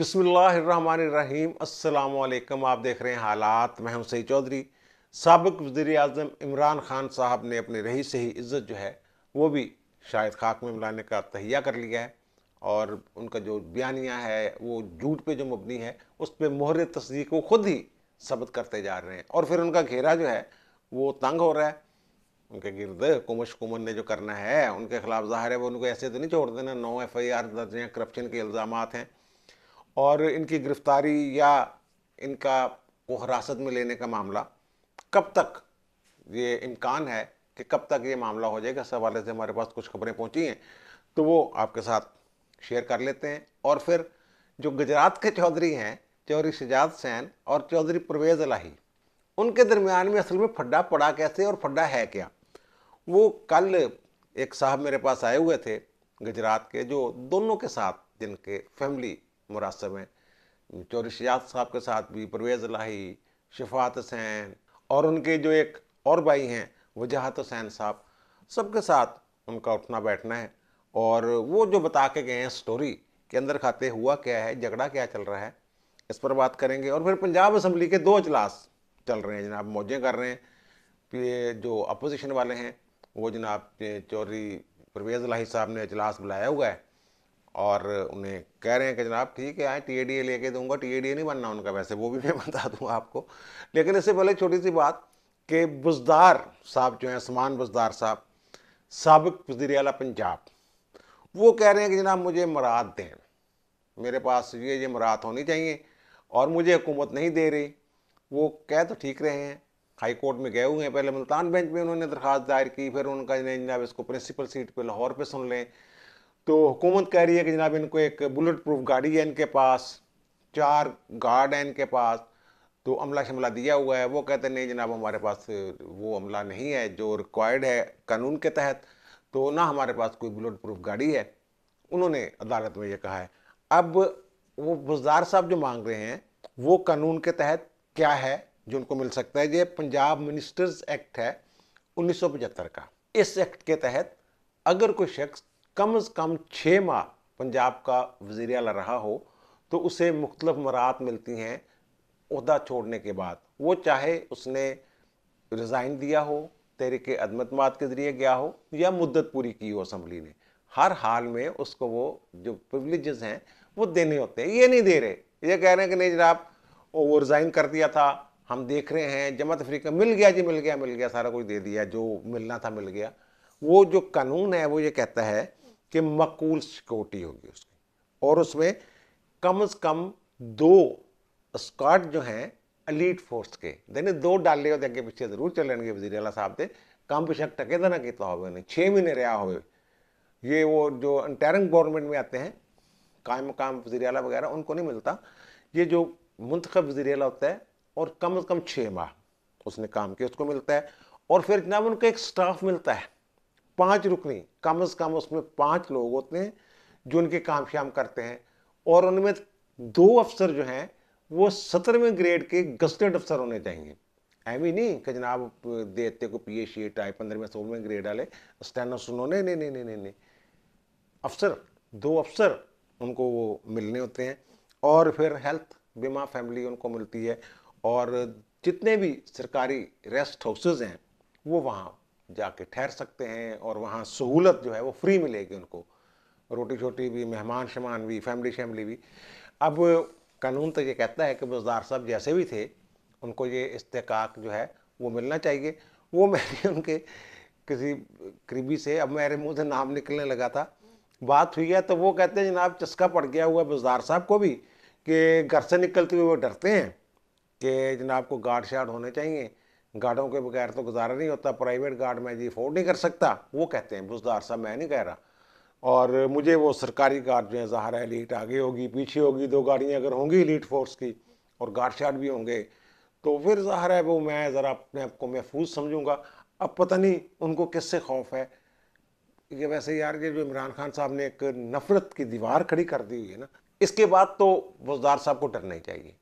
बसमीम अल्लाम आप देख रहे हैं हालात मैं हूं सही चौधरी सबक वजी अजम इमरान खान साहब ने अपने रही से ही इज़्ज़त जो है वो भी शायद खाक में मिलाने का तहिया कर लिया है और उनका जो बयानिया है वो झूठ पे जो मबनी है उस पर मोहर तस्दीक को खुद ही सबत करते जा रहे हैं और फिर उनका घेरा जो है वो तंग हो रहा है उनके गिरद कुमश कुमन ने जो करना है उनके खिलाफ ज़ाहिर है वो उनको ऐसे तो नहीं छोड़ देना नौ एफ आई आर दर्ज हैं करप्शन के इल्ज़ाम हैं और इनकी गिरफ्तारी या इनका को हिरासत में लेने का मामला कब तक ये इम्कान है कि कब तक ये मामला हो जाएगा इस हवाले से हमारे पास कुछ खबरें पहुंची हैं तो वो आपके साथ शेयर कर लेते हैं और फिर जो गुजरात के चौधरी हैं चौधरी शिजात सैन और चौधरी परवेज़ अलाही उनके दरमियान में असल में फड्डा पड़ा कैसे और फड्डा है क्या वो कल एक साहब मेरे पास आए हुए थे गुजरात के जो दोनों के साथ जिनके फैमिली मुरासर में चौरी शिजात साहब के साथ भी परवेज़ लाही शिफात हुसैन और उनके जो एक और भाई हैं वजाहत हुसैन साहब सबके साथ उनका उठना बैठना है और वो जो बता के गए हैं स्टोरी के अंदर खाते हुआ क्या है झगड़ा क्या चल रहा है इस पर बात करेंगे और फिर पंजाब असम्बली के दो अजलास चल रहे हैं जनाब मौजें कर रहे हैं जो अपोजिशन वाले हैं वो जनाब चौधरी परवेज़ लाही साहब ने अजलास बुलाया हुआ है और उन्हें कह रहे हैं कि जनाब ठीक है आए टी लेके दूंगा टी नहीं बनना उनका वैसे वो भी मैं बता दूँ आपको लेकिन इससे पहले छोटी सी बात कि बुजदार साहब जो हैं समान बुजदार साहब सबक वजीर अला पंजाब वो कह रहे हैं कि जनाब मुझे मराद दें मेरे पास ये ये मराद होनी चाहिए और मुझे हुकूमत नहीं दे रही वो कह तो ठीक रहे हैं हाई कोर्ट में गए हुए हैं पहले मुल्तान बेंच में उन्होंने दरख्वास्त दायर की फिर उनका जनाब इसको प्रिंसिपल सीट पे लाहौर पे सुन लें तो हुकूमत कह रही है कि जनाब इनको एक बुलेट प्रूफ गाड़ी है इनके पास चार गार्ड हैं इनके पास तो अमला शमला दिया हुआ है वो कहते नहीं जनाब हमारे पास वो अमला नहीं है जो रिक्वायर्ड है कानून के तहत तो ना हमारे पास कोई बुलेट प्रूफ गाड़ी है उन्होंने अदालत में ये कहा है अब वो बुजार साहब जो मांग रहे हैं वो कानून के तहत क्या है जो उनको मिल सकता है ये पंजाब मिनिस्टर्स एक्ट है उन्नीस का इस एक्ट के तहत अगर कोई शख्स कम अज़ कम छः माह पंजाब का वजीर अला रहा हो तो उसे मुख्तलफ मराहत मिलती हैं उहदा छोड़ने के बाद वो चाहे उसने रिज़ाइन दिया हो तहरीक अदमतमात के ज़रिए गया हो या मुद्दत पूरी की हो असम्बली ने हर हाल में उसको वो जो प्रिवलेजेस हैं वो देने होते हैं ये नहीं दे रहे ये कह रहे हैं कि नहीं जनाब वो रिज़ाइन कर दिया था हम देख रहे हैं जमात अफ्रीका मिल गया जी मिल गया मिल गया सारा कुछ दे दिया जो मिलना था मिल गया वो जो कानून है वो ये कहता है कि मकूल सिक्योरिटी होगी उसकी और उसमें कम से कम दो स्क्वाड जो हैं अलीट फोर्स के देने दो डाले होते अगे पीछे जरूर चलेंगे वजीर अला साहब के काम बेशक टकेदा तो ना किया हो छः महीने रहा हो ये वो जो अंटेरंग गवर्नमेंट में आते हैं कायम मकाम वजी अला वगैरह उनको नहीं मिलता ये जो मंतखब वजी अला होता है और कम अज़ कम छः माह उसने काम किया उसको मिलता है और फिर जनाब उनको एक स्टाफ मिलता है पाँच रुकनी कम से कम उसमें पांच लोग होते हैं जो उनके काम श्याम करते हैं और उनमें दो अफसर जो हैं वो सत्रहवें ग्रेड के गस्टेड अफसर होने चाहिए ऐवी नहीं कि जनाब देते को पी एच टाइप पंद्रहवें सोलहवें ग्रेड वाले स्टैंड सुनो नहीं नहीं नहीं नहीं नहीं अफसर दो अफसर उनको वो मिलने होते हैं और फिर हेल्थ बीमा फैमिली उनको मिलती है और जितने भी सरकारी रेस्ट हाउसेज हैं वो वहाँ जाके ठहर सकते हैं और वहाँ सहूलत जो है वो फ्री मिलेगी उनको रोटी छोटी भी मेहमान शमान भी फैमिली शैमिली भी अब कानून तो ये कहता है कि बजदार साहब जैसे भी थे उनको ये इस्तेक जो है वो मिलना चाहिए वो मैंने उनके किसी करीबी से अब मेरे मुंह से नाम निकलने लगा था बात हुई है तो वो कहते हैं जनाब चस्का पड़ गया हुआ बजदार साहब को भी कि घर से निकलते हुए वो डरते हैं कि जनाब को गार्ड शार्ड होने चाहिए गार्डों के बगैर तो गुजारा नहीं होता प्राइवेट गार्ड मैं जी अफोर्ड नहीं कर सकता वो कहते हैं बुजदार साहब मैं नहीं कह रहा और मुझे वो सरकारी गार्ड जो है ज़ाहर है लीट आगे होगी पीछे होगी दो गाड़ियाँ अगर होंगी लीट फोर्स की और गार्ड शार्ड भी होंगे तो फिर ज़ाहर है वो मैं ज़रा अपने आप को महफूज समझूंगा अब पता नहीं उनको किससे खौफ है ये वैसे यार ये जो इमरान खान साहब ने एक नफ़रत की दीवार खड़ी कर दी हुई है ना इसके बाद तो वजदार साहब को डरना ही चाहिए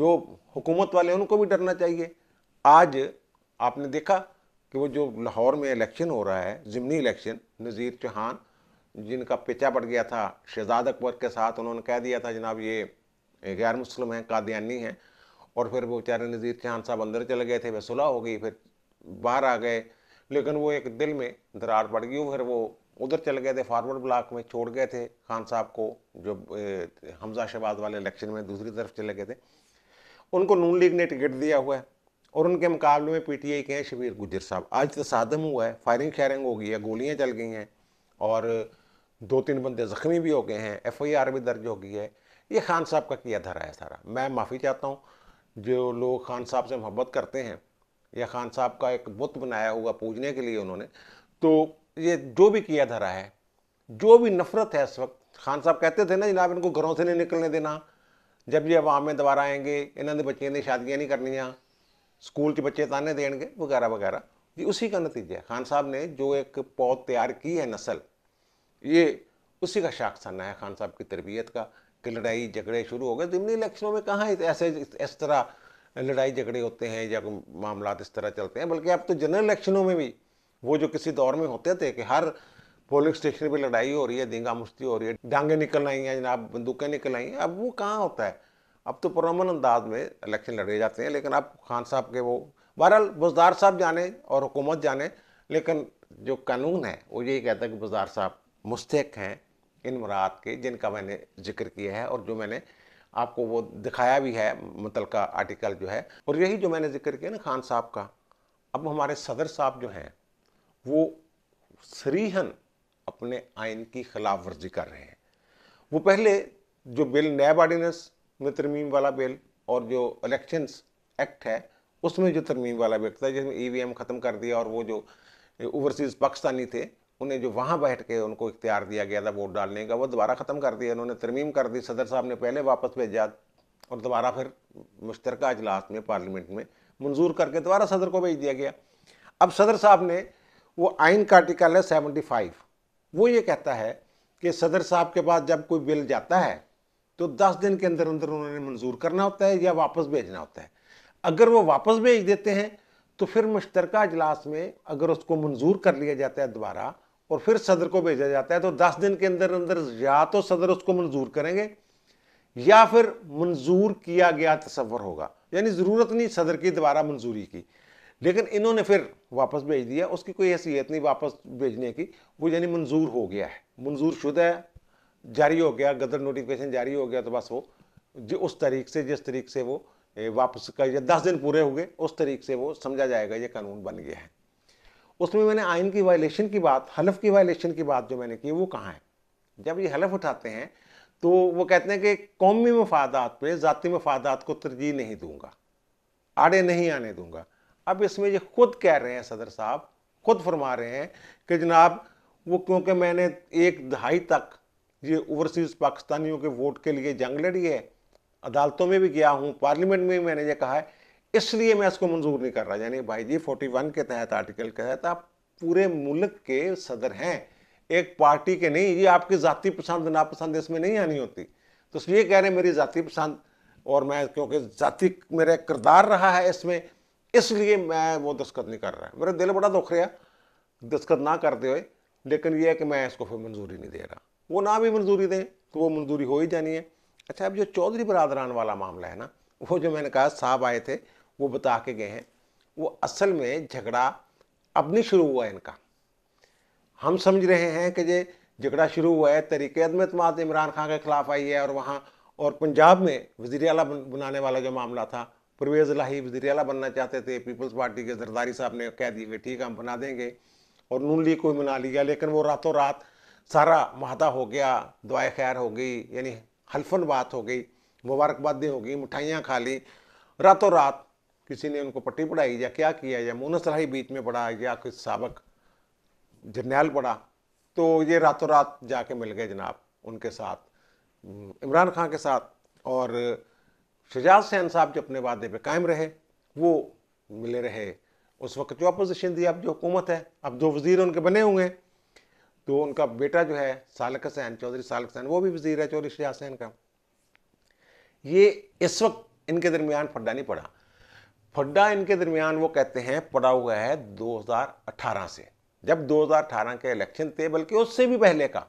जो हुकूमत वाले हैं उनको भी डरना चाहिए आज आपने देखा कि वो जो लाहौर में इलेक्शन हो रहा है ज़िमनी इलेक्शन नज़ीर चौहान जिनका पेचा पड़ गया था शहजाद अकबर के साथ उन्होंने कह दिया था जनाब ये गैर मुस्लिम हैं कादियानी हैं और फिर वो बेचारे नज़ीर चौहान साहब अंदर चले गए थे वह सुलह हो गई फिर बाहर आ गए लेकिन वो एक दिल में दरार पड़ गई फिर वो उधर चले गए थे फॉरवर्ड ब्लॉक में छोड़ गए थे खान साहब को जो हमजा शहबाज वाले इलेक्शन में दूसरी तरफ चले गए थे उनको नून लीग ने टिकट दिया हुआ है और उनके मुकाबले में पीटीआई के हैं शबीर गुजर साहब आज तो साधम हुआ है फायरिंग शायरिंग हो गई है गोलियाँ चल गई हैं और दो तीन बंदे ज़ख्मी भी हो गए हैं एफ आई आर भी दर्ज हो गई है ये खान साहब का किया धरा है सारा मैं माफ़ी चाहता हूँ जो लोग खान साहब से मोहब्बत करते हैं या खान साहब का एक बुत बनाया हुआ पूजने के लिए उन्होंने तो ये जो भी किया धरा है जो भी नफरत है इस वक्त खान साहब कहते थे ना जनाब इनको घरों से नहीं निकलने देना जब ये अवाम में दोबारा आएंगे इन्होंने बच्चे ने शादियाँ नहीं करनियाँ स्कूल के बच्चे ਤਾਨੇ ਦੇਣਗੇ वगैरह वगैरह जी उसी का नतीजा है खान साहब ने जो एक पौध तैयार की है नस्ल ये उसी का शाखसाना है खान साहब की तरबियत का कि लड़ाई झगड़े शुरू हो गए जिमनी तो इलेक्शनों में कहाँ ऐसे इस तरह लड़ाई झगड़े होते हैं या मामला इस तरह चलते हैं बल्कि अब तो जनरल इलेक्शनों में भी वो जो किसी दौर में होते थे कि हर पोलिंग स्टेशन पर लड़ाई हो रही है दिंगा मुश्ती हो रही है डांगे निकल आई हैं जनाब बंदूकें निकल आई हैं अब वो कहाँ होता है अब तो पुरमन अंदाज में इलेक्शन लड़े जाते हैं लेकिन अब खान साहब के वो बहरहाल बुजदार साहब जाने और हुकूमत जाने लेकिन जो कानून है वो यही कहता है कि बुजदार साहब मुस्तक हैं इन मुराद के जिनका मैंने जिक्र किया है और जो मैंने आपको वो दिखाया भी है मुतल आर्टिकल जो है और यही जो मैंने जिक्र किया ना खान साहब का अब हमारे सदर साहब जो हैं वो सरीहन अपने आइन की खिलाफ वर्जी कर रहे हैं वो पहले जो बिल नैब ऑर्डिनेंस में तरमीम वाला बिल और जो इलेक्शंस एक्ट है उसमें जो तरमीम वाला बिल था जिसमें ई e ख़त्म कर दिया और वो जो ओवरसीज़ पाकिस्तानी थे उन्हें जो वहाँ बैठ के उनको इख्तियार दिया गया था वोट डालने का वो दोबारा ख़त्म कर दिया उन्होंने तरमीम कर दी सदर साहब ने पहले वापस भेजा और दोबारा फिर मुश्तरक अजलास में पार्लियामेंट में मंजूर करके दोबारा सदर को भेज दिया गया अब सदर साहब ने वो आइन का आर्टिकल है सेवेंटी फाइव वो ये कहता है कि सदर साहब के पास जब कोई बिल जाता है तो 10 दिन के अंदर अंदर उन्होंने मंजूर करना होता है या वापस भेजना होता है अगर वो वापस भेज देते हैं तो फिर मुश्तरक अजलास में अगर उसको मंजूर कर लिया जाता है दोबारा और फिर सदर को भेजा जाता है तो दस दिन के अंदर अंदर या तो सदर उसको मंजूर करेंगे या फिर मंजूर किया गया तस्वर होगा यानी ज़रूरत नहीं सदर की दोबारा मंजूरी की लेकिन इन्होंने फिर वापस भेज दिया उसकी कोई हैसियत नहीं वापस भेजने की वो यानी मंजूर हो गया है मंजूर शुदा है जारी हो गया गदर नोटिफिकेशन जारी हो गया तो बस वो जो उस तरीक से जिस तरीक से वो वापस का या दस दिन पूरे हो गए उस तरीक से वो समझा जाएगा ये कानून बन गया है उसमें मैंने आइन की वायलेशन की बात हलफ की वायलेशन की बात जो मैंने की वो कहाँ है जब ये हलफ उठाते हैं तो वो कहते हैं कि कौमी मफादात पे ज़ाती मफादात को तरजीह नहीं दूंगा आड़े नहीं आने दूंगा अब इसमें ये खुद कह रहे हैं सदर साहब खुद फरमा रहे हैं कि जनाब वो क्योंकि मैंने एक दहाई तक ये ओवरसीज़ पाकिस्तानियों के वोट के लिए जंग लड़ी है अदालतों में भी गया हूँ पार्लियामेंट में भी मैंने ये कहा है इसलिए मैं इसको मंजूर नहीं कर रहा यानी भाई जी 41 के तहत आर्टिकल के तहत आप पूरे मुल्क के सदर हैं एक पार्टी के नहीं ये आपकी जाति पसंद नापसंद इसमें नहीं आनी होती तो इसलिए कह रहे हैं मेरी ज़ाती पसंद और मैं क्योंकि जाति मेरा किरदार रहा है इसमें इसलिए मैं वो दस्खत नहीं कर रहा मेरा दिल बड़ा दुख रहा दस्खत ना करते हुए लेकिन यह है कि मैं इसको फिर मंजूरी नहीं दे रहा वो ना भी मंजूरी दें तो वो मंजूरी हो ही जानी है अच्छा अब जो चौधरी बरदरान वाला मामला है ना वो जो मैंने कहा साहब आए थे वो बता के गए हैं वो असल में झगड़ा अब नहीं शुरू हुआ इनका हम समझ रहे हैं कि ये झगड़ा शुरू हुआ है तरीके अदमतमाद इमरान खान के खिलाफ आई है और वहाँ और पंजाब में वजीर अला बनाने वाला जो मामला था परवेज़ लाही वजी अला बनना चाहते थे पीपल्स पार्टी के जरदारी साहब ने कह दी कि ठीक हम बना देंगे और नून लीग को बना लिया लेकिन वो रातों रात सारा महाता हो गया दुआ खैर हो गई यानी हल्फन बात हो गई मुबारकबादी हो गई मिठाइयाँ खा ली रातों रात किसी ने उनको पट्टी पढ़ाई या क्या किया या मोनसराही बीच में पढ़ा या कुछ सबक जरनेल पढ़ा तो ये रातों रात जाके मिल गए जनाब उनके साथ इमरान खान के साथ और शजाज सैन साहब जो अपने वादे पे कायम रहे वो मिले रहे उस वक्त जो अपोजिशन थी अब जो हुकूमत है अब दो वजीर उनके बने हुए हैं तो उनका बेटा जो है सालक हसैन चौधरी सालक हसैन वो भी वजीर है चौधरी शाह हसैन का ये इस वक्त इनके दरमियान फड्डा नहीं पड़ा फड्डा इनके दरमियान वो कहते हैं पड़ा हुआ है 2018 से जब 2018 के इलेक्शन थे बल्कि उससे भी पहले का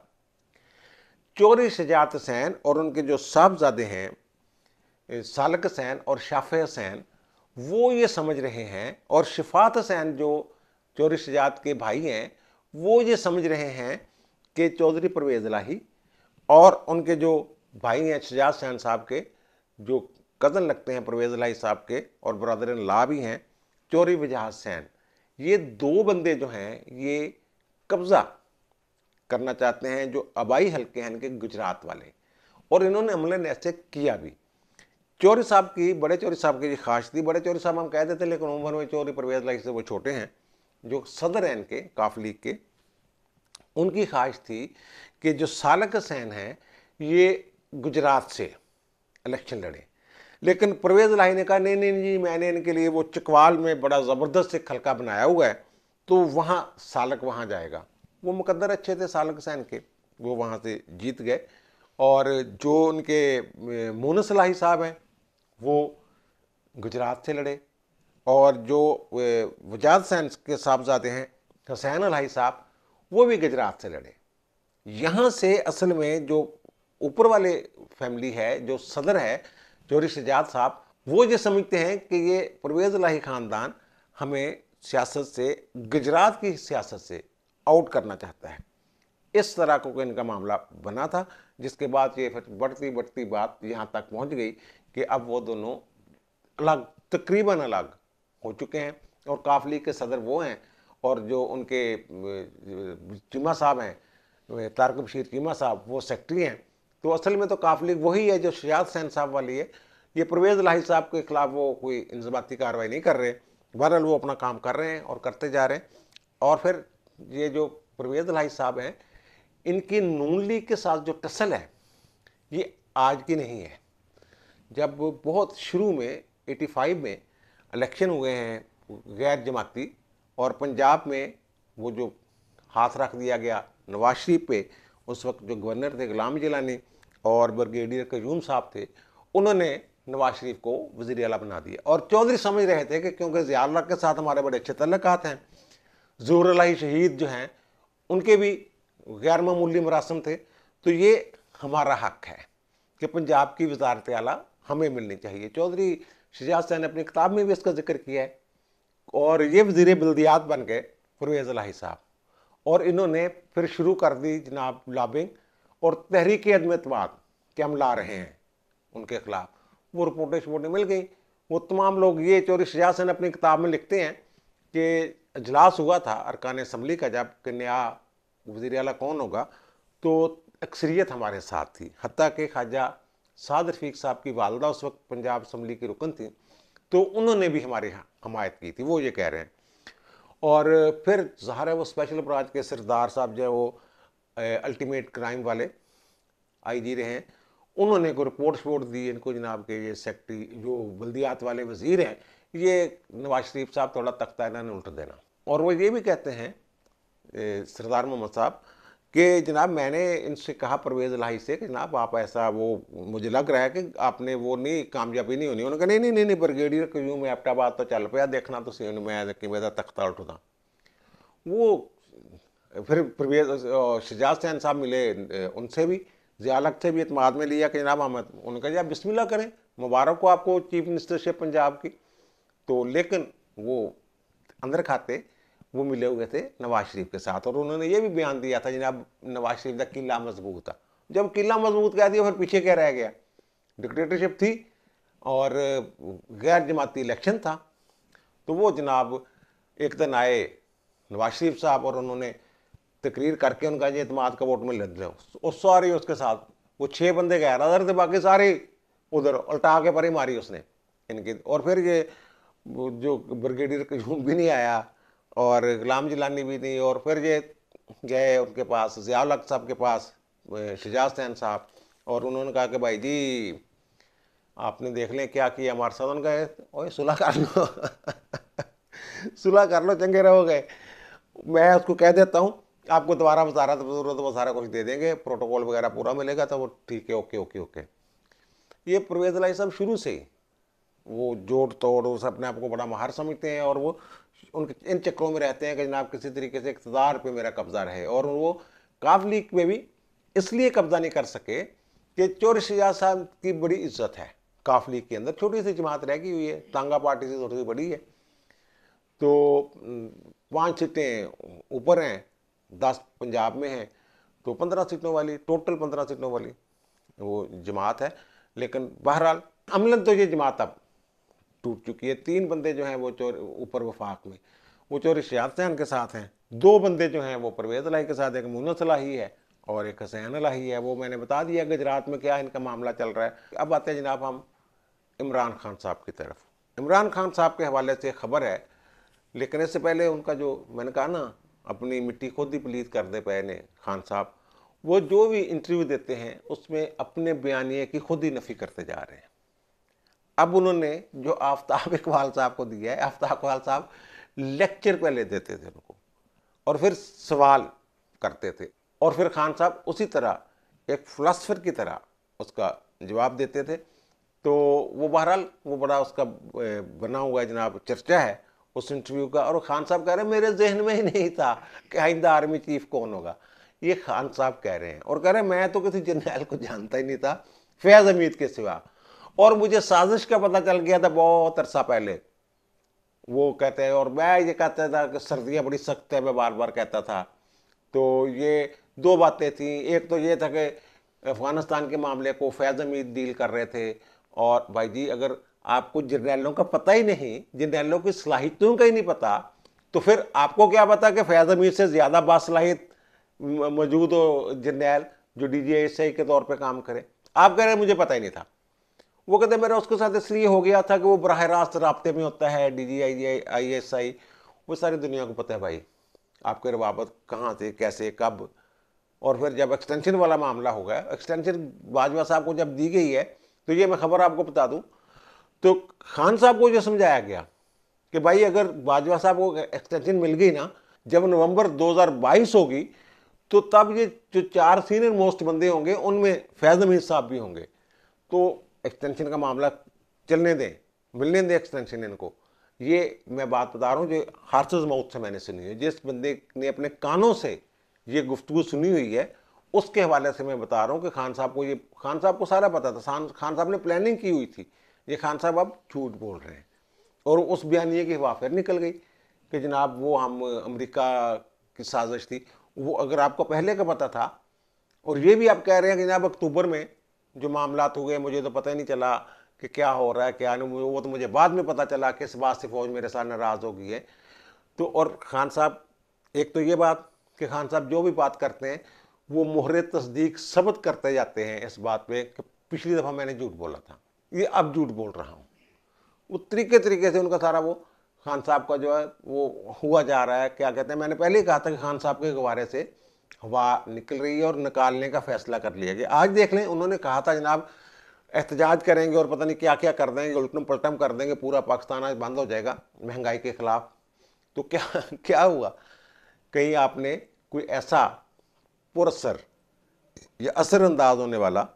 चौधरी शिजात हसैन और उनके जो साहबजादे हैं सालक हसैन और शाफ हसैन वो ये समझ रहे हैं और शिफात हसैन जो चौरी शजात के भाई हैं वो ये समझ रहे हैं कि चौधरी परवेज लाही और उनके जो भाई हैं शजाज सहन साहब के जो कज़न लगते हैं परवेज लाही साहब के और इन ला भी हैं चौरी वजहाज सैन ये दो बंदे जो हैं ये कब्ज़ा करना चाहते हैं जो आबाई हल्के हैं इनके गुजरात वाले और इन्होंने ने ऐसे किया भी चौरी साहब की बड़े चौरी साहब की ये खास थी बड़े चौरी साहब हम कह देते लेकिन उम्र में चौरी परवेज लाही से वो छोटे हैं जो सदरैन के काफ लीग के उनकी ख्वाहिश थी कि जो सालक सैन हैं ये गुजरात से इलेक्शन लड़े लेकिन परवेज़ लाही ने कहा नहीं नहीं जी मैंने इनके लिए वो चकवाल में बड़ा ज़बरदस्त से खलका बनाया हुआ है तो वहाँ सालक वहाँ जाएगा वो मुकद्दर अच्छे थे सालक सैन के वो वहाँ से जीत गए और जो उनके मोनस लाही साहब हैं वो गुजरात से लड़े और जो वजाद सैन के साहबजादे हैं हसैन अलाई साहब वो भी गुजरात से लड़े यहाँ से असल में जो ऊपर वाले फैमिली है जो सदर है जोरी शजाद साहब वो ये समझते हैं कि ये परवेज़ लाही ख़ानदान हमें सियासत से गुजरात की सियासत से आउट करना चाहता है इस तरह को इनका मामला बना था जिसके बाद ये फिर बढ़ती बढ़ती बात यहाँ तक पहुँच गई कि अब वो दोनों अलग तकरीबन अलग हो चुके हैं और काफ लीग के सदर वो हैं और जो उनके चीमा साहब हैं तारक बशीर चीमा साहब वो सेक्रेटरी हैं तो असल में तो काफ लीग वही है जो शिजात सैन साहब वाली है ये परवेज़ लाही साहब के ख़िलाफ़ वो कोई इंजबाती कार्रवाई नहीं कर रहे बहरहाल वो अपना काम कर रहे हैं और करते जा रहे हैं और फिर ये जो परवेज़ लाही साहब हैं इनकी नून लीग के साथ जो टसल है ये आज की नहीं है जब बहुत शुरू में 85 में इलेक्शन हुए हैं गैर जमाती और पंजाब में वो जो हाथ रख दिया गया नवाज शरीफ पे उस वक्त जो गवर्नर थे गुलाम जिलानी और ब्रिगेडियर कजूम साहब थे उन्होंने नवाज शरीफ को वजीर अला बना दिया और चौधरी समझ रहे थे कि क्योंकि जियाल्ला के साथ हमारे बड़े अच्छे तल्लक हैं जोरलाही शहीद जो हैं उनके भी गैर मामूली मरासम थे तो ये हमारा हक है कि पंजाब की वजारत अला हमें मिलनी चाहिए चौधरी शिजा शाह ने अपनी किताब में भी इसका जिक्र किया है और ये वजीर बल्दियात बन गए परवेज़ लाही साहब और इन्होंने फिर शुरू कर दी जनाब लॉबिंग और तहरीक अतमाद के हम ला रहे हैं उनके खिलाफ वो रिपोर्टें शिपोर्टें मिल गई वो तमाम लोग ये चौरी शजाज शाह अपनी किताब में लिखते हैं कि अजलास हुआ था अरकान इसम्बली का जब कि नया वजीर अला कौन होगा तो अक्सरियत हमारे साथ थी हती कि ख्वाजा साद रफीक साहब की वालदा उस वक्त पंजाब असम्बली की रुकन थी तो उन्होंने भी हमारे यहाँ हमायत की थी वो ये कह रहे हैं और फिर ज़ाहर है वो स्पेशल ब्रांच के सरदार साहब जो है वो अल्टीमेट क्राइम वाले आई जी रहे हैं उन्होंने को रिपोर्ट शपोर्ट दी इनको जनाब के ये सेक्रटरी जो बल्दियात वाले वजीर हैं ये नवाज शरीफ साहब थोड़ा तख्ता इन्होंने उल्ट देना और वो ये भी कहते हैं सरदार मोहम्मद साहब कि जनाब मैंने इनसे कहा परवेज़ लाही से कि जनाब आप ऐसा वो मुझे लग रहा है कि आपने वो नहीं कामयाबी नहीं होनी उन्होंने कहा नहीं नहीं नहीं नहीं ब्रिगेडियर क्यों मैं बात तो चल पाया देखना तो सी मैं किमें तख्ता उठदा वो फिर परवेज शिजाज सैन साहब मिले उनसे भी जियालक से भी अतमाद में लिया कि जनाब हम उन्होंने कहा आप बिस्मिल्ला करें मुबारक को आपको चीफ मिनिस्टरशिप पंजाब की तो लेकिन वो अंदर खाते वो मिले हुए थे नवाज शरीफ के साथ और उन्होंने ये भी बयान दिया था जनाब नवाज शरीफ का किला मजबूत था जब किला मजबूत कह दिया फिर पीछे क्या रह गया डिक्टेटरशिप थी और गैर जमाती इलेक्शन था तो वो जनाब एक दिन आए नवाज शरीफ साहब और उन्होंने तकरीर करके उनका ये इतमाद का वोट मिल रहे और सारे उसके साथ वो छः बंदे गए अदर थे बाकी सारे उधर उल्टा के परे मारी उसने इनके और फिर ये जो ब्रिगेडियर कयूम भी नहीं आया और गुलाम जिलानी भी थी और फिर ये गए उनके पास ज़ियालक साहब के पास शिजाज सैन साहब और उन्होंने कहा कि भाई जी आपने देख लें क्या किया हमारे साथ गए ओए सुलह कर लो सुलह कर लो चंगे रहोगे मैं उसको कह देता हूँ आपको दोबारा रहा ज़रूरत तो सारा कुछ दे देंगे प्रोटोकॉल वगैरह पूरा मिलेगा तो वो ठीक है ओके ओके ओके ये परवेज लाई साहब शुरू से ही वो जोड़ तोड़ उस अपने आप को बड़ा माहर समझते हैं और वो उन इन चक्करों में रहते हैं कि जनाब किसी तरीके से इकतदार पर मेरा कब्ज़ा रहे और वो काफ लीग में भी इसलिए कब्ज़ा नहीं कर सके कि चोर शिजा साहब की बड़ी इज्जत है काफ लीग के अंदर छोटी सी जमात रह गई हुई है तांगा पार्टी से थोड़ी सी बड़ी है तो पाँच सीटें ऊपर हैं दस पंजाब में हैं तो पंद्रह सीटों वाली टोटल पंद्रह सीटों वाली वो जमात है लेकिन बहरहाल अमलन तो ये जमात अब टूट चुकी है तीन बंदे जो हैं वो चोर ऊपर वफाक में वो चोर इशियात सहन के साथ हैं दो बंदे जो हैं वो परवेज़ अलाही के साथ एक मुनस सलाही है और एक हसैन अलाही है वो मैंने बता दिया गुजरात में क्या इनका मामला चल रहा है अब आते हैं जनाब हम इमरान खान साहब की तरफ इमरान खान साहब के हवाले से खबर है लेकिन इससे पहले उनका जो मैंने कहा ना अपनी मिट्टी खुद ही पलीत कर दे पाए ने खान साहब वो जो भी इंटरव्यू देते हैं उसमें अपने बयानिए की खुद ही नफ़ी करते जा रहे हैं अब उन्होंने जो आफ्ताब इकबाल साहब को दिया है आफ्ताब इकबाल साहब लेक्चर पहले देते थे उनको और फिर सवाल करते थे और फिर खान साहब उसी तरह एक फ़िलासफ़र की तरह उसका जवाब देते थे तो वो बहरहाल वो बड़ा उसका बना हुआ है जनाब चर्चा है उस इंटरव्यू का और खान साहब कह रहे हैं मेरे जहन में ही नहीं था कि आइंदा आर्मी चीफ कौन होगा ये खान साहब कह रहे हैं और कह रहे हैं मैं तो किसी जनरल को जानता ही नहीं था फैज़ हमीद के सिवा और मुझे साजिश का पता चल गया था बहुत अरसा पहले वो कहते हैं और मैं ये कहता था कि सर्दियाँ बड़ी सख्त है मैं बार बार कहता था तो ये दो बातें थी एक तो ये था कि अफ़गानिस्तान के मामले को फैज़ अमीद डील कर रहे थे और भाई जी अगर आपको जर्नैलों का पता ही नहीं जर्नैलों की सलाहितों का ही नहीं पता तो फिर आपको क्या पता कि फैज़ अमीर से ज़्यादा बासलाहित मौजूद हो जर्नैल जो डी जी आई के तौर पर काम करे आप कह रहे मुझे पता ही नहीं था वो कहते हैं मेरा उसके साथ इसलिए हो गया था कि वो बरह रास्त रबते में होता है D G I I I S I वो सारी दुनिया को पता है भाई आपके रवाबत कहाँ थे कैसे कब और फिर जब एक्सटेंशन वाला मामला हो गया एक्सटेंशन बाजवा साहब को जब दी गई है तो ये मैं खबर आपको बता दूँ तो खान साहब को जो समझाया गया कि भाई अगर बाजवा साहब को एक्सटेंशन मिल गई ना जब नवंबर 2022 होगी तो तब ये जो चार सीनियर मोस्ट बंदे होंगे उनमें फैज़ अमीर साहब भी होंगे तो एक्सटेंशन का मामला चलने दें मिलने दें एक्सटेंशन इनको ये मैं बात बता रहा हूँ जो हार्सज माउथ से मैंने सुनी है जिस बंदे ने अपने कानों से ये गुफ्तु सुनी हुई है उसके हवाले से मैं बता रहा हूँ कि खान साहब को ये खान साहब को सारा पता था खान खान साहब ने प्लानिंग की हुई थी ये खान साहब अब झूठ बोल रहे हैं और उस बयानिए की हवा फिर निकल गई कि जनाब वो हम अमेरिका की साजिश थी वो अगर आपको पहले का पता था और ये भी आप कह रहे हैं कि जनाब अक्टूबर में जो मामला हो गए मुझे तो पता ही नहीं चला कि क्या हो रहा है क्या नहीं वो तो मुझे बाद में पता चला किस बात से फौज मेरे साथ नाराज़ हो गई है तो और खान साहब एक तो ये बात कि खान साहब जो भी बात करते हैं वो मोहरे तस्दीक सबत करते जाते हैं इस बात पे कि पिछली दफ़ा मैंने झूठ बोला था ये अब झूठ बोल रहा हूँ वो तरीके तरीके से उनका सारा वो खान साहब का जो है वो हुआ जा रहा है क्या कहते हैं मैंने पहले ही कहा था कि खान साहब के गवारे से हवा निकल रही है और निकालने का फैसला कर लिया गया आज देख लें उन्होंने कहा था जनाब एहतजाज करेंगे और पता नहीं क्या क्या कर देंगे उल्टम पलटम कर देंगे पूरा पाकिस्तान आज बंद हो जाएगा महंगाई के ख़िलाफ़ तो क्या क्या हुआ कहीं आपने कोई ऐसा पुरसर या असरअंदाज होने वाला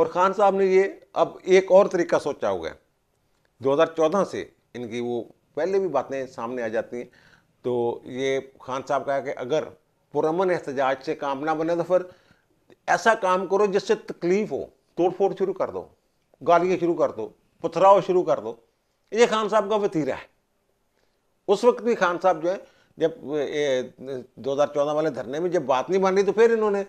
और ख़ान साहब ने ये अब एक और तरीका सोचा हुआ है चौदह से इनकी वो पहले भी बातें सामने आ जाती हैं तो ये खान साहब कहा कि अगर पुरमन एहतजाज से काम ना बने तो फिर ऐसा काम करो जिससे तकलीफ हो तोड़फोड़ शुरू कर दो गालियाँ शुरू कर दो पथराव शुरू कर दो ये खान साहब का वतीरा है उस वक्त भी खान साहब जो है जब दो हज़ार चौदह वाले धरने में जब बात नहीं मान रही तो फिर इन्होंने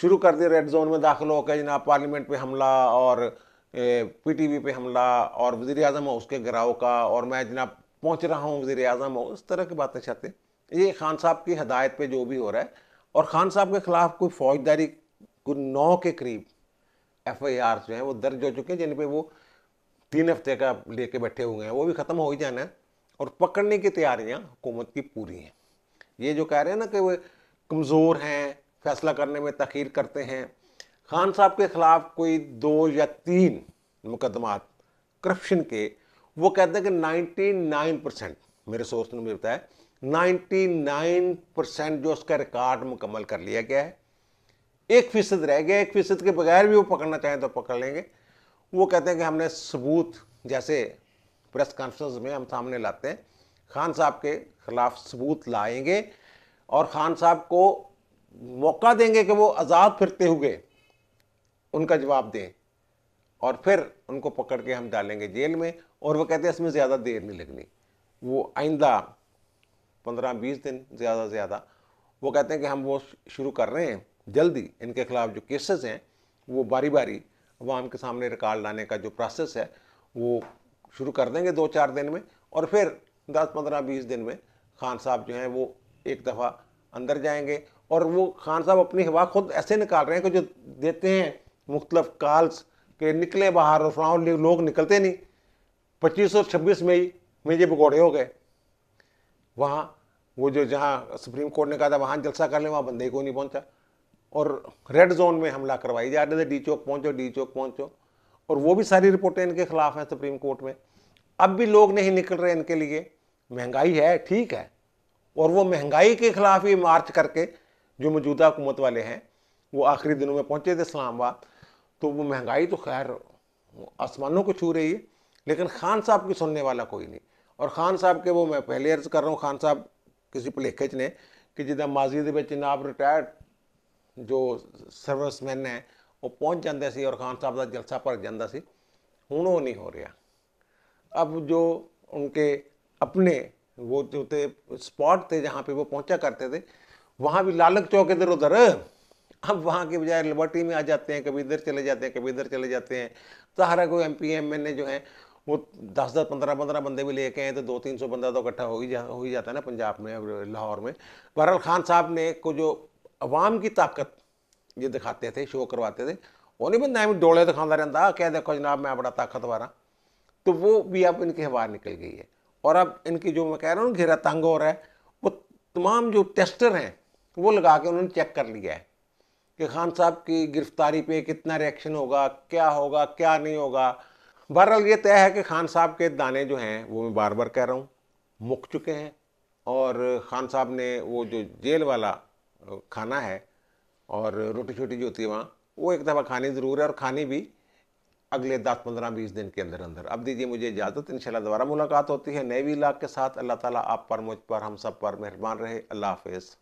शुरू कर दिया रेड जोन में दाखिल होकर जनाब पार्लियामेंट पे हमला और पी टी वी पर हमला और वज़ी अजम हाउस के घराव का और मैं जनाब पहुँच रहा हूँ वज़ी अजम हाउस इस तरह की बातें चाहते हैं ये खान साहब की हदायत पे जो भी हो रहा है और खान साहब के खिलाफ कोई फौजदारी नौ के करीब एफ आई आर जो हैं वो दर्ज हो चुके हैं जिन पर वो तीन हफ्ते का लेके बैठे हुए हैं वो भी ख़त्म हो ही जाना है और पकड़ने की तैयारियाँ हुकूमत की पूरी हैं ये जो कह रहे हैं ना कि वो कमज़ोर हैं फैसला करने में तखीर करते हैं खान साहब के ख़िलाफ़ कोई दो या तीन मुकदमात करप्शन के वो कहते हैं कि 99 परसेंट मेरे सोर्स ने मुझे बताया 99 परसेंट जो उसका रिकॉर्ड मुकम्मल कर लिया गया है एक फीसद रह गया एक फीसद के बगैर भी वो पकड़ना चाहें तो पकड़ लेंगे वो कहते हैं कि हमने सबूत जैसे प्रेस कॉन्फ्रेंस में हम सामने लाते हैं खान साहब के खिलाफ सबूत लाएंगे और खान साहब को मौका देंगे कि वो आज़ाद फिरते हुए उनका जवाब दें और फिर उनको पकड़ के हम डालेंगे जेल में और वो कहते हैं इसमें ज़्यादा देर नहीं लगनी वो आइंदा पंद्रह बीस दिन ज़्यादा से ज़्यादा वो कहते हैं कि हम वो शुरू कर रहे हैं जल्दी इनके खिलाफ जो केसेस हैं वो बारी बारी अवाम के सामने रिकॉर्ड लाने का जो प्रोसेस है वो शुरू कर देंगे दो चार दिन में और फिर दस पंद्रह बीस दिन में खान साहब जो हैं वो एक दफ़ा अंदर जाएंगे और वो खान साहब अपनी हवा खुद ऐसे निकाल रहे हैं कि जो देते हैं मुख्तलफ कॉल्स के निकले बाहर और लोग निकलते नहीं पच्चीस सौ छब्बीस मई में ये भगोड़े हो गए वहाँ वो जो जहाँ सुप्रीम कोर्ट ने कहा था वहाँ जलसा कर लें वहाँ बंदे को नहीं पहुँचा और रेड जोन में हमला करवाई जा रहे थे डी चौक पहुँचो डी चौक पहुँचो और वो भी सारी रिपोर्टें इनके खिलाफ हैं सुप्रीम कोर्ट में अब भी लोग नहीं निकल रहे इनके लिए महंगाई है ठीक है और वो महंगाई के खिलाफ ही मार्च करके जो मौजूदा हुकूमत वाले हैं वो आखिरी दिनों में पहुँचे थे इस्लामाबाद तो वो महंगाई तो खैर आसमानों को छू रही है लेकिन खान साहब की सुनने वाला कोई नहीं और खान साहब के वो मैं पहले अर्ज कर रहा हूँ खान साहब किसी भुलेखे च ने कि जिदा माजी के नाब रिटायर्ड जो सर्विसमैन है वो पहुँच जाते और खान साहब का जलसा भर जाता से हूँ वो नहीं हो रहा अब जो उनके अपने वो जो थे स्पॉट थे जहाँ पे वो पहुँचा करते थे वहाँ भी लालक चौक इधर उधर अब वहाँ के बजाय लिबर्टी में आ जाते हैं कभी इधर चले जाते हैं कभी इधर चले जाते हैं सहारा कोई एम पी एम एन जो हैं वो दस दस पंद्रह पंद्रह बंदे भी लेके आए तो दो तीन सौ बंदा तो इकट्ठा हो ही जा हो ही जाता है ना पंजाब में लाहौर में बहरहाल खान साहब ने को जो अवाम की ताकत ये दिखाते थे शो करवाते थे वो नहीं बंदा एवं डोले दिखाता रहता क्या देखो जनाब मैं बड़ा ताकतवर हाँ तो वो भी अब इनके हवा निकल गई है और अब इनकी जो मैं कह रहा हूँ घेरा तंग हो रहा है वो तमाम जो टेस्टर हैं वो लगा के उन्होंने चेक कर लिया है कि खान साहब की गिरफ्तारी पे कितना रिएक्शन होगा क्या होगा क्या नहीं होगा बहरहाल ये तय है कि खान साहब के दाने जो हैं वो मैं बार बार कह रहा हूँ मुक चुके हैं और खान साहब ने वो जो जेल वाला खाना है और रोटी छोटी जो होती है वहाँ वो एक दफ़ा खानी ज़रूर है और खानी भी अगले दस पंद्रह बीस दिन के अंदर अंदर अब दीजिए मुझे इजाज़त इन शाला दोबारा मुलाकात होती है नए भी इलाक के साथ अल्लाह ताला आप पर मुझ पर हम सब पर मेहरबान रहे अल्लाह हाफिज़